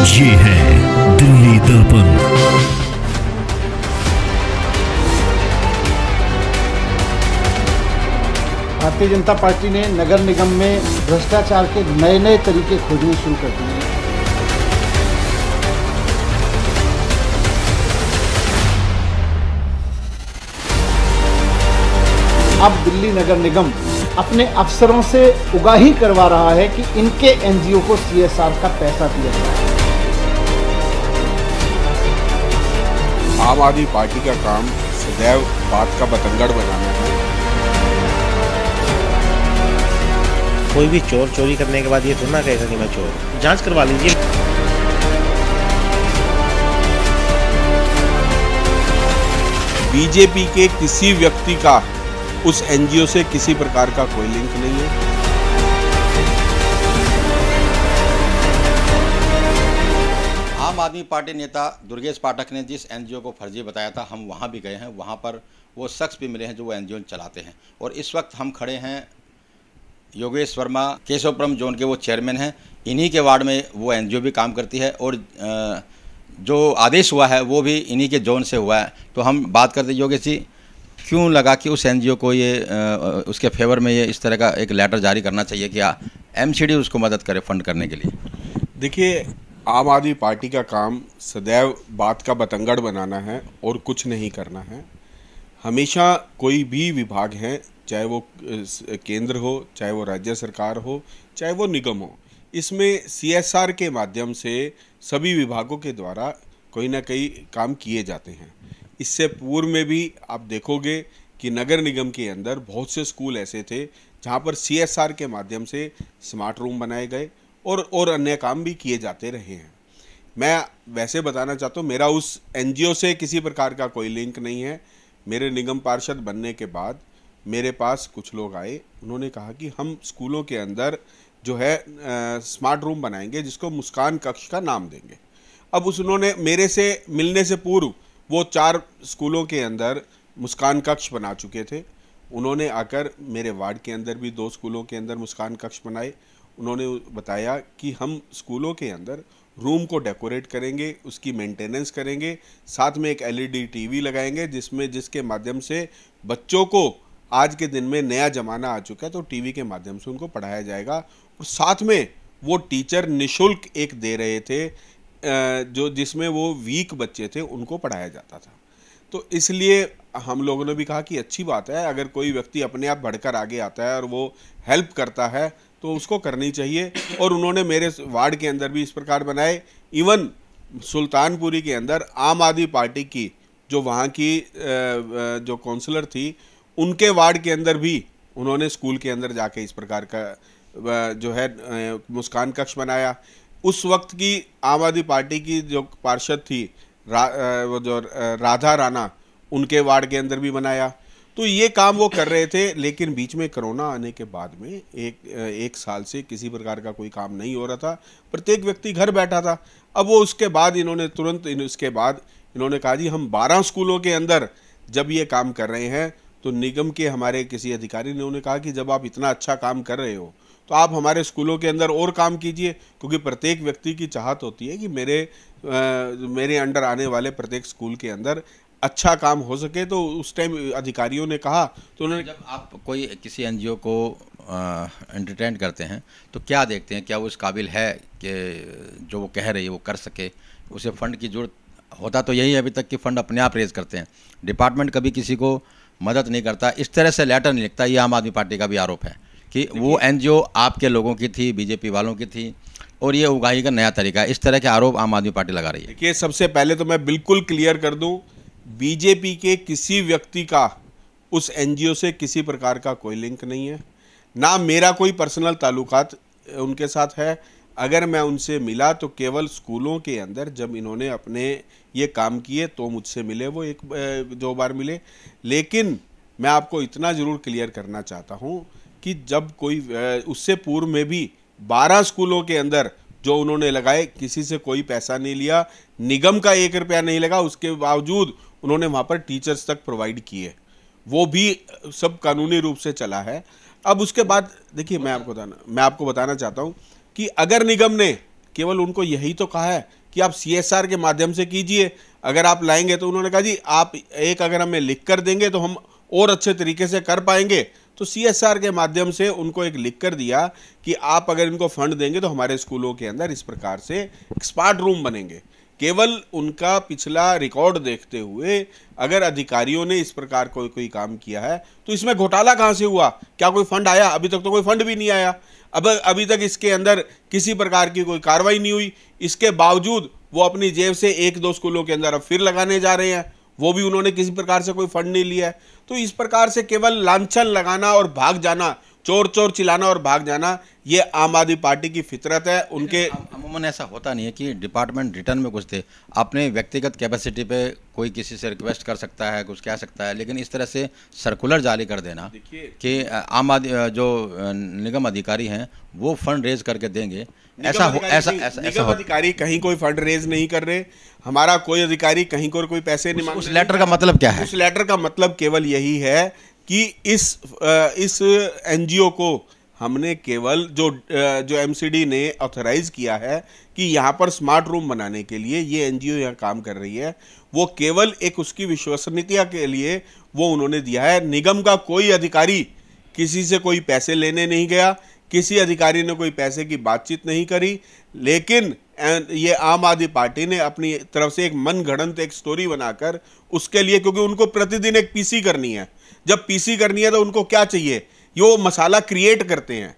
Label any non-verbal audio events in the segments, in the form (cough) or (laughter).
ये है दिल्ली दर्पण भारतीय जनता पार्टी ने नगर निगम में भ्रष्टाचार के नए नए तरीके खोजने शुरू कर दिए अब दिल्ली नगर निगम अपने अफसरों से उगाही करवा रहा है कि इनके एनजीओ को सीएसआर का पैसा दिया जाए आम आदमी पार्टी का काम सदैव बात का बतंगड़ बनाना है कोई भी चोर चोरी करने के बाद ये तो ना कहेगा कि मैं चोर जांच करवा लीजिए बीजेपी के किसी व्यक्ति का उस एनजीओ से किसी प्रकार का कोई लिंक नहीं है आम आदमी पार्टी नेता दुर्गेश पाठक ने जिस एनजीओ को फर्जी बताया था हम वहाँ भी गए हैं वहाँ पर वो शख्स भी मिले हैं जो वो एनजीओ चलाते हैं और इस वक्त हम खड़े हैं योगेश वर्मा केशवपुरम जोन के वो चेयरमैन हैं इन्हीं के वार्ड में वो एनजीओ भी काम करती है और जो आदेश हुआ है वो भी इन्हीं के जोन से हुआ है तो हम बात करते योगेश जी क्यों लगा कि उस एनजीओ को ये उसके फेवर में ये इस तरह का एक लेटर जारी करना चाहिए कि एमसीडी उसको मदद करे फंड करने के लिए देखिए आम आदमी पार्टी का काम सदैव बात का बतंगड़ बनाना है और कुछ नहीं करना है हमेशा कोई भी विभाग है चाहे वो केंद्र हो चाहे वो राज्य सरकार हो चाहे वो निगम हो इसमें सीएसआर के माध्यम से सभी विभागों के द्वारा कोई ना कोई काम किए जाते हैं इससे पूर्व में भी आप देखोगे कि नगर निगम के अंदर बहुत से स्कूल ऐसे थे जहाँ पर सीएसआर के माध्यम से स्मार्ट रूम बनाए गए और और अन्य काम भी किए जाते रहे हैं मैं वैसे बताना चाहता हूँ मेरा उस एन से किसी प्रकार का कोई लिंक नहीं है मेरे निगम पार्षद बनने के बाद मेरे पास कुछ लोग आए उन्होंने कहा कि हम स्कूलों के अंदर जो है आ, स्मार्ट रूम बनाएंगे जिसको मुस्कान कक्ष का नाम देंगे अब उस उन्होंने मेरे से मिलने से पूर्व वो चार स्कूलों के अंदर मुस्कान कक्ष बना चुके थे उन्होंने आकर मेरे वार्ड के अंदर भी दो स्कूलों के अंदर मुस्कान कक्ष बनाए उन्होंने बताया कि हम स्कूलों के अंदर रूम को डेकोरेट करेंगे उसकी मेंटेनेंस करेंगे साथ में एक एलईडी टीवी लगाएंगे जिसमें जिसके माध्यम से बच्चों को आज के दिन में नया ज़माना आ चुका है तो टीवी के माध्यम से उनको पढ़ाया जाएगा और साथ में वो टीचर निशुल्क एक दे रहे थे जो जिसमें वो वीक बच्चे थे उनको पढ़ाया जाता था तो इसलिए हम लोगों ने भी कहा कि अच्छी बात है अगर कोई व्यक्ति अपने आप बढ़कर आगे आता है और वो हेल्प करता है तो उसको करनी चाहिए और उन्होंने मेरे वार्ड के अंदर भी इस प्रकार बनाए इवन सुल्तानपुरी के अंदर आम आदमी पार्टी की जो वहाँ की जो काउंसलर थी उनके वार्ड के अंदर भी उन्होंने स्कूल के अंदर जाके इस प्रकार का जो है मुस्कान कक्ष बनाया उस वक्त की आम आदमी पार्टी की जो पार्षद थी रा, वो जो राधा राना उनके वार्ड के अंदर भी बनाया तो ये काम वो कर रहे थे लेकिन बीच में कोरोना आने के बाद में एक एक साल से किसी प्रकार का कोई काम नहीं हो रहा था प्रत्येक व्यक्ति घर बैठा था अब वो उसके बाद इन्होंने तुरंत इन, उसके बाद इन्होंने कहा जी हम बारह स्कूलों के अंदर जब ये काम कर रहे हैं तो निगम के हमारे किसी अधिकारी ने उन्हें कहा कि जब आप इतना अच्छा काम कर रहे हो तो आप हमारे स्कूलों के अंदर और काम कीजिए क्योंकि प्रत्येक व्यक्ति की चाहत होती है कि मेरे आ, मेरे अंडर आने वाले प्रत्येक स्कूल के अंदर अच्छा काम हो सके तो उस टाइम अधिकारियों ने कहा तो उन्होंने जब आप कोई किसी एनजीओ को एंटरटेन करते हैं तो क्या देखते हैं क्या वो इस काबिल है कि जो वो कह रही है वो कर सके उसे फ़ंड की ज़रूरत होता तो यही है अभी तक कि फ़ंड अपने आप रेज करते हैं डिपार्टमेंट कभी किसी को मदद नहीं करता इस तरह से लेटर नहीं लिखता ये आम आदमी पार्टी का भी आरोप है कि वो एन आपके लोगों की थी बीजेपी वालों की थी और ये उगाही का नया तरीका इस तरह के आरोप आम आदमी पार्टी लगा रही है देखिए सबसे पहले तो मैं बिल्कुल क्लियर कर दूँ बीजेपी के किसी व्यक्ति का उस एनजीओ से किसी प्रकार का कोई लिंक नहीं है ना मेरा कोई पर्सनल ताल्लुकात उनके साथ है अगर मैं उनसे मिला तो केवल स्कूलों के अंदर जब इन्होंने अपने ये काम किए तो मुझसे मिले वो एक दो बार मिले लेकिन मैं आपको इतना ज़रूर क्लियर करना चाहता हूँ कि जब कोई उससे पूर्व में भी बारह स्कूलों के अंदर जो उन्होंने लगाए किसी से कोई पैसा नहीं लिया निगम का एक रुपया नहीं लगा उसके बावजूद उन्होंने वहाँ पर टीचर्स तक प्रोवाइड किए वो भी सब कानूनी रूप से चला है अब उसके बाद देखिए मैं आपको बताना मैं आपको बताना चाहता हूँ कि अगर निगम ने केवल उनको यही तो कहा है कि आप सी के माध्यम से कीजिए अगर आप लाएंगे तो उन्होंने कहा जी आप एक अगर हमें लिख कर देंगे तो हम और अच्छे तरीके से कर पाएंगे तो सी के माध्यम से उनको एक लिख कर दिया कि आप अगर इनको फंड देंगे तो हमारे स्कूलों के अंदर इस प्रकार से स्पार्ट रूम बनेंगे केवल उनका पिछला रिकॉर्ड देखते हुए अगर अधिकारियों ने इस प्रकार कोई कोई काम किया है तो इसमें घोटाला कहाँ से हुआ क्या कोई फंड आया अभी तक तो कोई फंड भी नहीं आया अब अभी तक इसके अंदर किसी प्रकार की कोई कार्रवाई नहीं हुई इसके बावजूद वो अपनी जेब से एक दो स्कूलों के अंदर अब फिर लगाने जा रहे हैं वो भी उन्होंने किसी प्रकार से कोई फंड नहीं लिया है तो इस प्रकार से केवल लांछन लगाना और भाग जाना चोर चोर चिलाना और भाग जाना ये आम आदमी पार्टी की फितरत है उनके अमूमन ऐसा होता नहीं है कि डिपार्टमेंट रिटर्न में कुछ दे अपने व्यक्तिगत कैपेसिटी पे कोई किसी से रिक्वेस्ट कर सकता है कुछ कह सकता है लेकिन इस तरह से सर्कुलर जारी कर देना कि आम आदमी जो निगम अधिकारी हैं वो फंड रेज करके देंगे ऐसा हो ऐसा ऐसा अधिकारी कहीं कोई फंड रेज नहीं कर रहे हमारा कोई अधिकारी कहीं कोई पैसे नहीं मांग उस लेटर का मतलब क्या है उस लेटर का मतलब केवल यही है कि इस इस एनजीओ को हमने केवल जो जो एमसीडी ने ऑथराइज किया है कि यहाँ पर स्मार्ट रूम बनाने के लिए ये एनजीओ यहाँ काम कर रही है वो केवल एक उसकी विश्वसनीयता के लिए वो उन्होंने दिया है निगम का कोई अधिकारी किसी से कोई पैसे लेने नहीं गया किसी अधिकारी ने कोई पैसे की बातचीत नहीं करी लेकिन ये आम आदमी पार्टी ने अपनी तरफ से एक मन घड़ंत एक स्टोरी बनाकर उसके लिए क्योंकि उनको प्रतिदिन एक पीसी करनी है जब पीसी करनी है तो उनको क्या चाहिए ये मसाला क्रिएट करते हैं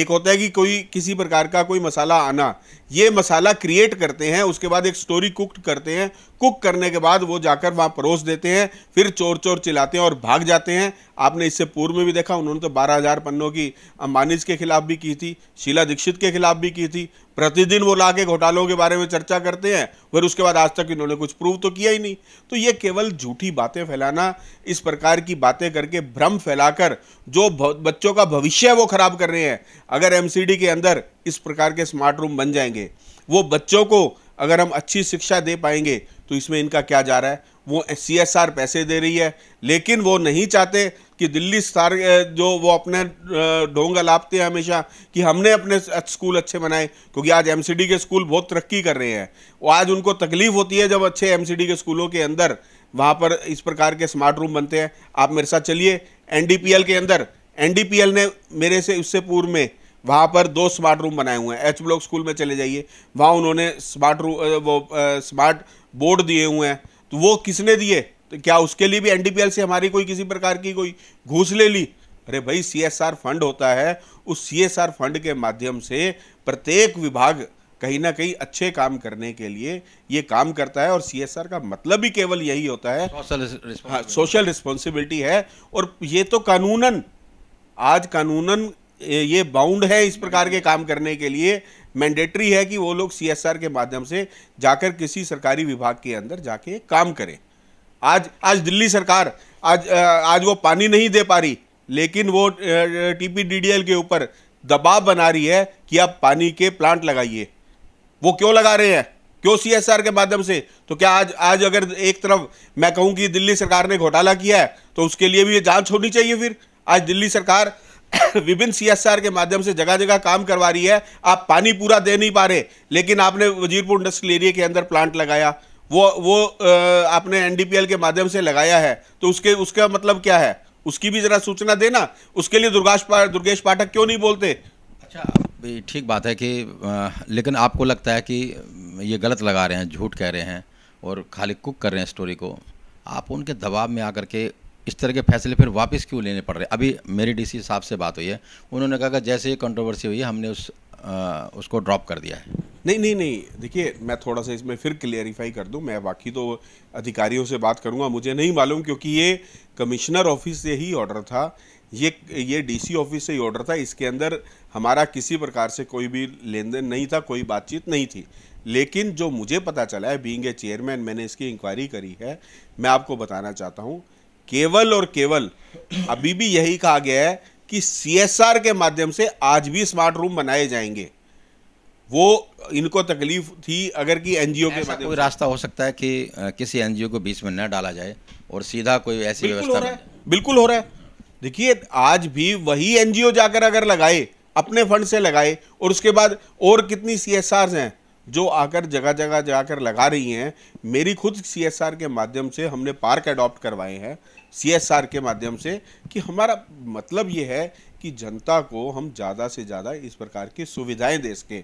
एक होता है कि कोई किसी प्रकार का कोई मसाला आना ये मसाला क्रिएट करते हैं उसके बाद एक स्टोरी कुक करते हैं कुक करने के बाद वो जाकर वहाँ परोस देते हैं फिर चोर चोर चिल्लाते हैं और भाग जाते हैं आपने इससे पूर्व में भी देखा उन्होंने तो बारह हज़ार पन्नों की अंबानीज के खिलाफ भी की थी शीला दीक्षित के खिलाफ भी की थी प्रतिदिन वो के घोटालों के बारे में चर्चा करते हैं फिर उसके बाद आज तक इन्होंने कुछ प्रूव तो किया ही नहीं तो ये केवल झूठी बातें फैलाना इस प्रकार की बातें करके भ्रम फैलाकर जो बच्चों का भविष्य है वो खराब कर रहे हैं अगर एम के अंदर इस प्रकार के स्मार्ट रूम बन जाएंगे वो बच्चों को अगर हम अच्छी शिक्षा दे पाएंगे तो इसमें इनका क्या जा रहा है वो सी एस आर पैसे दे रही है लेकिन वो नहीं चाहते कि दिल्ली सार जो वो अपने ढोंग लापते हैं हमेशा कि हमने अपने स्कूल अच्छे बनाए क्योंकि आज एमसीडी के स्कूल बहुत तरक्की कर रहे हैं वो आज उनको तकलीफ होती है जब अच्छे एमसीडी के स्कूलों के अंदर वहाँ पर इस प्रकार के स्मार्ट रूम बनते हैं आप मेरे साथ चलिए एन के अंदर एन ने मेरे से उससे पूर्व में वहाँ पर दो स्मार्ट रूम बनाए हुए हैं एच ब्लॉक स्कूल में चले जाइए वहाँ उन्होंने स्मार्ट रूम वो स्मार्ट बोर्ड दिए हुए हैं तो वो किसने दिए तो क्या उसके लिए भी एनडीपीएल से हमारी कोई किसी प्रकार की कोई घूस ले ली अरे भाई सीएसआर फंड होता है उस सीएसआर फंड के माध्यम से प्रत्येक विभाग कहीं ना कहीं अच्छे काम करने के लिए ये काम करता है और सीएसआर का मतलब ही केवल यही होता है सोशल रिस्पॉन्सिबिलिटी हाँ, है और ये तो कानूनन आज कानूनन ये बाउंड है इस प्रकार के काम करने के लिए मैंडेटरी है कि वो लोग सी के माध्यम से जाकर किसी सरकारी विभाग के अंदर जाके काम करें आज आज दिल्ली सरकार आज आज वो पानी नहीं दे पा रही लेकिन वो टीपीडीडीएल के ऊपर दबाव बना रही है कि आप पानी के प्लांट लगाइए वो क्यों लगा रहे हैं क्यों सीएसआर के माध्यम से तो क्या आज आज अगर एक तरफ मैं कहूं कि दिल्ली सरकार ने घोटाला किया है तो उसके लिए भी ये जांच होनी चाहिए फिर आज दिल्ली सरकार (laughs) विभिन्न सीएसआर के माध्यम से जगह जगह काम करवा रही है आप पानी पूरा दे नहीं पा रहे लेकिन आपने वजीरपुर इंडस्ट्रियल एरिया के अंदर प्लांट लगाया वो वो आपने एनडीपीएल के माध्यम से लगाया है तो उसके उसका मतलब क्या है उसकी भी जरा सूचना देना उसके लिए दुर्गाश पा, दुर्गेश पाठक क्यों नहीं बोलते अच्छा भाई ठीक बात है कि लेकिन आपको लगता है कि ये गलत लगा रहे हैं झूठ कह रहे हैं और खाली कुक कर रहे हैं स्टोरी को आप उनके दबाव में आकर के इस तरह के फैसले फिर वापस क्यों लेने पड़ रहे अभी मेरी डीसी साहब से बात हुई है उन्होंने कहा कि जैसे ये कंट्रोवर्सी हुई है हमने उस आ, उसको ड्रॉप कर दिया है नहीं नहीं नहीं देखिए मैं थोड़ा सा इसमें फिर क्लियरिफाई कर दूं मैं बाकी तो अधिकारियों से बात करूंगा मुझे नहीं मालूम क्योंकि ये कमिश्नर ऑफिस से ही ऑर्डर था ये ये डीसी ऑफिस से ही ऑर्डर था इसके अंदर हमारा किसी प्रकार से कोई भी लेन देन नहीं था कोई बातचीत नहीं थी लेकिन जो मुझे पता चला है बींग ए चेयरमैन मैंने इसकी इंक्वायरी करी है मैं आपको बताना चाहता हूँ केवल और केवल अभी भी यही कहा गया है कि सीएसआर के माध्यम से आज भी स्मार्ट रूम बनाए जाएंगे वो इनको तकलीफ थी अगर कि एनजीओ के कोई रास्ता हो सकता है कि किसी एनजीओ को बीच में न डाला जाए और सीधा कोई ऐसी व्यवस्था बिल्कुल हो रहा है देखिए आज भी वही एनजीओ जाकर अगर लगाए अपने फंड से लगाए और उसके बाद और कितनी सी एस हैं जो आकर जगह जगह जाकर लगा रही हैं मेरी खुद सी के माध्यम से हमने पार्क अडॉप्ट करवाए हैं सीएसआर के माध्यम से कि हमारा मतलब ये है कि जनता को हम ज़्यादा से ज़्यादा इस प्रकार की सुविधाएं दे सकें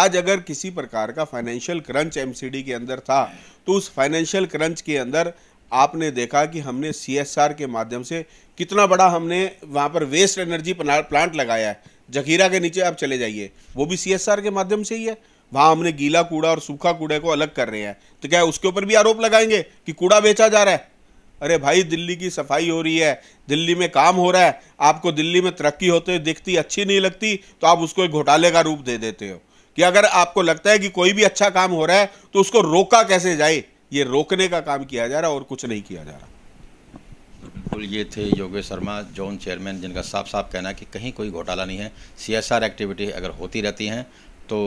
आज अगर किसी प्रकार का फाइनेंशियल क्रंच एमसीडी के अंदर था तो उस फाइनेंशियल क्रंच के अंदर आपने देखा कि हमने सीएसआर के माध्यम से कितना बड़ा हमने वहाँ पर वेस्ट एनर्जी प्लांट लगाया है जखीरा के नीचे आप चले जाइए वो भी सी के माध्यम से ही है वहाँ हमने गीला कूड़ा और सूखा कूड़े को अलग कर रहे हैं तो क्या उसके ऊपर भी आरोप लगाएंगे कि कूड़ा बेचा जा रहा है अरे भाई दिल्ली की सफाई हो रही है दिल्ली में काम हो रहा है आपको दिल्ली में तरक्की होते हुए दिखती अच्छी नहीं लगती तो आप उसको एक घोटाले का रूप दे देते हो कि अगर आपको लगता है कि कोई भी अच्छा काम हो रहा है तो उसको रोका कैसे जाए ये रोकने का काम किया जा रहा है और कुछ नहीं किया जा रहा बिल्कुल ये थे योगेश शर्मा जोन चेयरमैन जिनका साफ साफ कहना है कि कहीं कोई घोटाला नहीं है सी एक्टिविटी अगर होती रहती हैं तो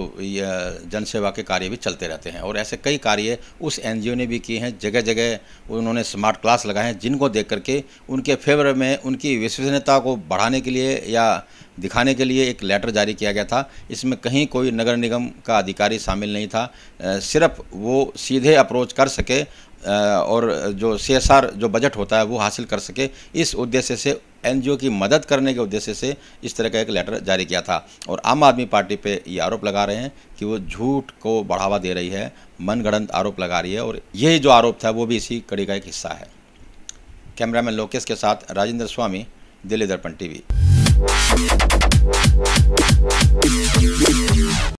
जन सेवा के कार्य भी चलते रहते हैं और ऐसे कई कार्य उस एनजीओ ने भी किए हैं जगह जगह उन्होंने स्मार्ट क्लास लगाए हैं जिनको देख करके उनके फेवर में उनकी विश्वसनीयता को बढ़ाने के लिए या दिखाने के लिए एक लेटर जारी किया गया था इसमें कहीं कोई नगर निगम का अधिकारी शामिल नहीं था सिर्फ वो सीधे अप्रोच कर सके और जो सी जो बजट होता है वो हासिल कर सके इस उद्देश्य से एनजीओ की मदद करने के उद्देश्य से इस तरह का एक लेटर जारी किया था और आम आदमी पार्टी पे ये आरोप लगा रहे हैं कि वो झूठ को बढ़ावा दे रही है मनगढ़ंत आरोप लगा रही है और यही जो आरोप था वो भी इसी कड़ी का एक हिस्सा है कैमरामैन लोकेश के साथ राजेंद्र स्वामी दिल्ली दर्पण टीवी